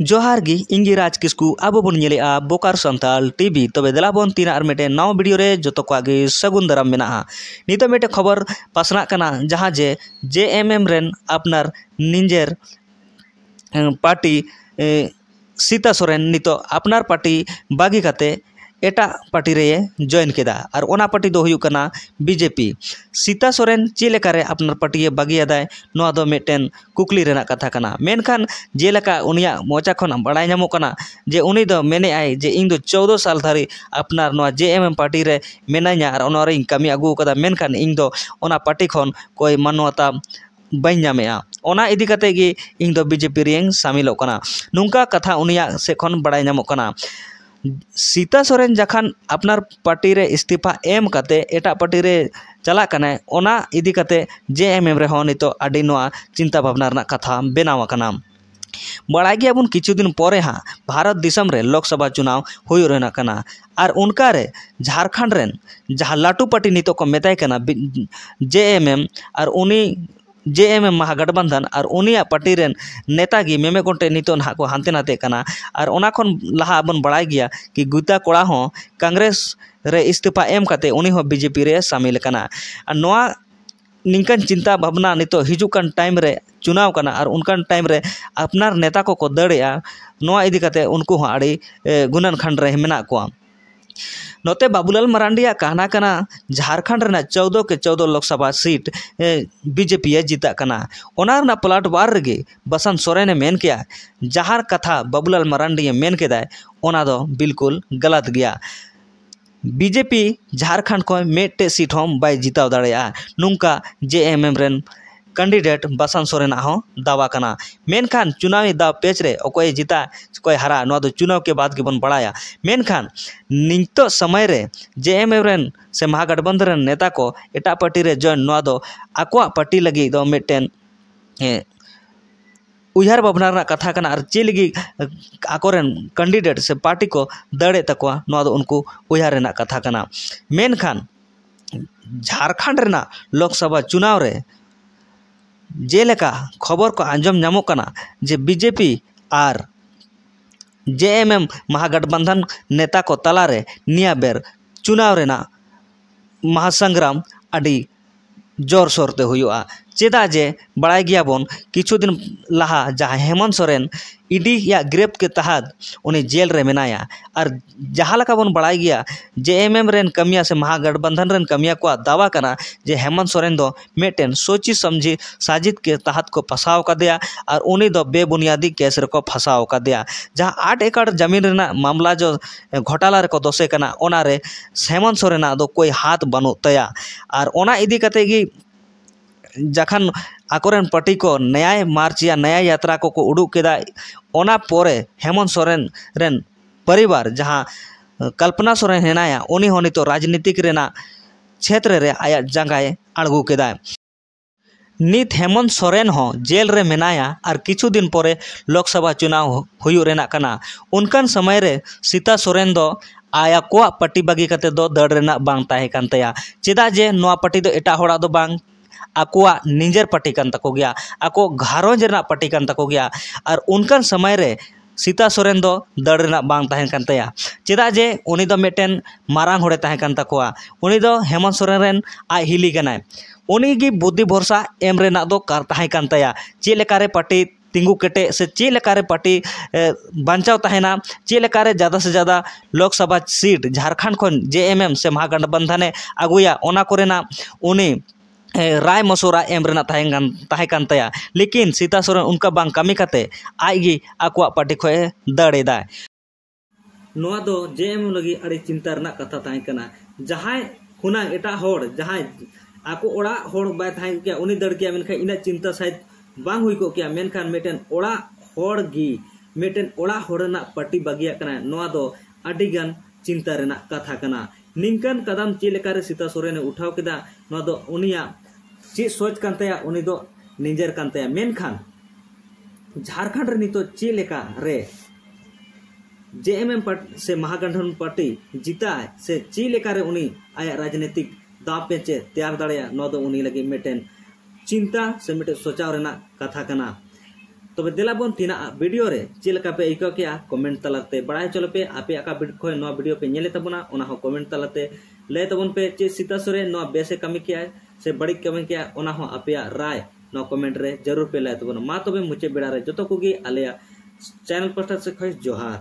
जोहार गे इंगिराज किस्कू अब बोले बोकार सन्थाल टीवी तब तो दलाबन तीना नौ भिडियो जो तो कोई सगुन दाराम नित मेटे खबर पासना जहाँ जे जे एम एम आपनार पार्टी सीता सोरेन नित आपनार पार्टी बागी एटा पार्टी रे जॉइन के और ओना पार्टी दो बीजेपी सीता सोरेन चलकर अपना पार्टी ये बगियादाय मेटेन कुकली रेना कथा कना मेनखान जे लेका उनिया मोचा खन जे उनी दो मेने आय जे इन दो साल धारी अपना एम एम पार्टी रे मेनाया और इन कमी अगु कदा इन दो ओना पार्टी खन कोई मानवता बाई नामेया ᱚᱱᱟ ᱤᱫᱤ ᱠᱟᱛᱮ ᱜᱮ ᱤᱧ ᱫᱚ ᱵᱤᱡᱮᱯᱤ ᱥᱤᱛᱟ ᱥᱚᱨᱮᱱ ᱡᱚᱠᱷᱚᱱ ᱟᱯᱱᱟᱨ ᱯᱟᱨᱴᱤ ᱨᱮ ᱤᱥᱛᱤᱯᱷᱟ ᱮᱢ ᱠᱟᱛᱮ ᱮᱴᱟᱜ ᱯᱟᱨᱴᱤ ᱨᱮ ᱪᱟᱞᱟᱜ ᱠᱟᱱᱟᱭ ᱚᱱᱟ ᱤᱫᱤ ᱠᱟᱛᱮ ᱡᱮ ᱮᱢ ᱮᱢ ᱨᱮᱦᱚᱸ ᱱᱤᱛᱚᱜ ᱟᱹᱰᱤ ᱱᱚᱣᱟ ᱪᱤᱱᱛᱟ ᱵᱷᱟᱵᱽᱱᱟ ᱨᱮᱱᱟᱜ ᱠᱟᱛᱷᱟ ᱵᱮᱱᱟᱣ ᱟᱠᱟᱱᱟ बड़ा गया बन किचु दिन पर हाँ भारत दिसम रे लोकसभा चुनाव हो रहा और उनका रे झारखंड रेन जहाँ लाटू पार्टी नित तो को मताय जे एम एम और उन्हीं जे एम एम महागठबंधन और उनिया पार्टी नेतागी मेमे गोटे नित हाते नाते और लहा बन बड़ा गया कि गुता कोड़ा हो कांग्रेस रे इस्तीफा एम करते उन्हीं बीजेपी रे सामिल करना नवा चिंता भावना नित हजन टाइम रे चुनाव करना और उनकन टाइम रे अपना नेता को को दड़े इदी उनको हाँ अड़ी गुनन खंड रे मेना नोते बाबूलाल मरांडिया कहना कना झारखंड रेना 14 के चौदह लोकसभा सीट बीजेपी ए जीता कना ओना रेना प्लाट बार रगे बसंत सोरेन ने मेन किया जहार कथा बाबूलाल मरांडिया मेन केदा ओना दो बिल्कुल गलत गया बीजेपी झारखंड को मेटे सीट हम बाय जीता दाड़े नुंका जे एम एम रेन कैंडिडेट बसंत सोरेन दावा मेनखान चुनावी दाव पेचरे अकोई जिता को हारा ना तो चुनाव के बाद बड़ा मेनखान नित समय जे एम एम रन से महागठबंधन नेता को एट पार्टी जयन ना तो आपको पार्टी लगे उयार भवना कथा कर और चे लगी आपको कैंडिडेट से पार्टी को दड़े तक उनको उयार कथा कर झारखंड लोकसभा चुनाव रे ᱡᱮᱞᱮᱠᱟ ᱠᱷᱚᱵᱚᱨ ᱠᱚ ᱟᱸᱡᱚᱢ ᱧᱟᱢᱚᱜ जे ᱡᱮ ᱵᱤᱡᱮᱯᱤ ᱟᱨ जेएमएम महागठबंधन नेता को तलारे निया बेर चुनाव रेना महासंग्राम अड़ी जोर सोरते ते हुआ चेदा जे बड़ा गया बन कि लहा जहाँ हेमंत सोरेन इडी या ग्रेप के तहत उन जेल रे में और जहाँ लगा बन बड़ा गया जे एम एम रेन कमिया से महागठबंधन रेन कमिया को दावा करना जे हेमंत सोरेन दो मेटेन सोची समझी साजिद के तहत को फंसाव का दिया और उन्हें दो बेबुनियादी केस रे को फंसाव का दिया जहाँ आठ एकड़ जमीन रेना मामला जो घोटाला रे को करना हेमंत सोरेना कोई हाथ बनू तया और इदी कते जखन आकोरेन ᱯᱟᱴᱤ को ᱱᱮᱭᱟᱭ मार्च या ᱱᱮᱭᱟᱭ यात्रा को ᱩᱰᱩᱠ ᱠᱮᱫᱟ ᱚᱱᱟ हेमंत सोरेन रेन परिवार ᱯᱚᱨᱤᱵᱟᱨ कल्पना सोरेन हेनाया उन्हीं होनी तो राजनीतिक रेना क्षेत्र रे आया जंगाए अड़गू केदा नित हेमंत सोरेन हो जेल रे मेनाया और किछु दिन परे लोकसभा चुनाव हुयु रेना कना उनकन समय रे सीता सोरेन दो आया को पट्टी बागी कते दो दड़ रेना बांग ताहे कान चेदा जे नोआ पट्टी दो एटा होड़ा दो बांग आकुआ निंजर पटिकन तक हो गया आको तक और उनकन समय रे सीता सोरेन दो दड़ चेदा जे उनी दो मेटेन हेमंत सोरेन रेन आ हिली गनाय उनकी बुद्धि भरसा एम दो कर तहन कन तया केटे से चेल कारे पार्टी बचाव तहना चेल ज्यादा से ज्यादा लोकसभा सीट झारखंड खन जे एम एम से महागठबंधन अगुया ओना राय मसूरा एम तहकान तया लेकिन सीता सोरेन उनका बांग कमी कते आजगे आकुआ पार्टी खोए दड़ेदा नोआ दो जेएम लगी अड़ी चिंता रना कथा ताई कना खुना एटा होड़ जहां आको ओड़ा होड़ बाय थाई उनी दड़ के मेनखा इना चिंता सायद बांग हुई को के मेनखा मेटेन ओड़ा होड़ गी मेटेन ओड़ा होड़ ना पार्टी बगिया कना नोआ दो अड़ी गन चिंता रना कथा कना निंकन कदम चेलेकारे सीता सोरेन उठाव केदा नोआ दो उनिया ᱪᱮᱫ सोच ᱠᱟᱱ ᱛᱟᱭᱟ ᱩᱱᱤ ᱫᱚ ᱱᱤᱡᱮᱨ ᱠᱟᱱ ᱛᱟᱭᱟ ᱢᱮᱱᱠᱷᱟᱱ झारखंड नितो चे लेका रे जेएमएम पट से महागठबंधन पार्टी जीता है से चे आया राजनीतिक दाब पे चे तैयार दी नो मेटेन चिंता से मेटे सोचाव रेना कथा कना तब तो देला बन तीना वीडियो रे चे पे एको के कमेंट तलाते बड़ा चलो पे आपे आका बिट खोय पे नेता तबना कमेंट तलाते लैताबन पे चे सीता सोरे बेसे कमी किया है से बड़ी कमी क्या आप राय कमेंट जरूर पे लाइ तब तो मा तब तो मुचाद बेड़ा जो तो कुछ आलिया चैनल पास्टा से खोज जोहार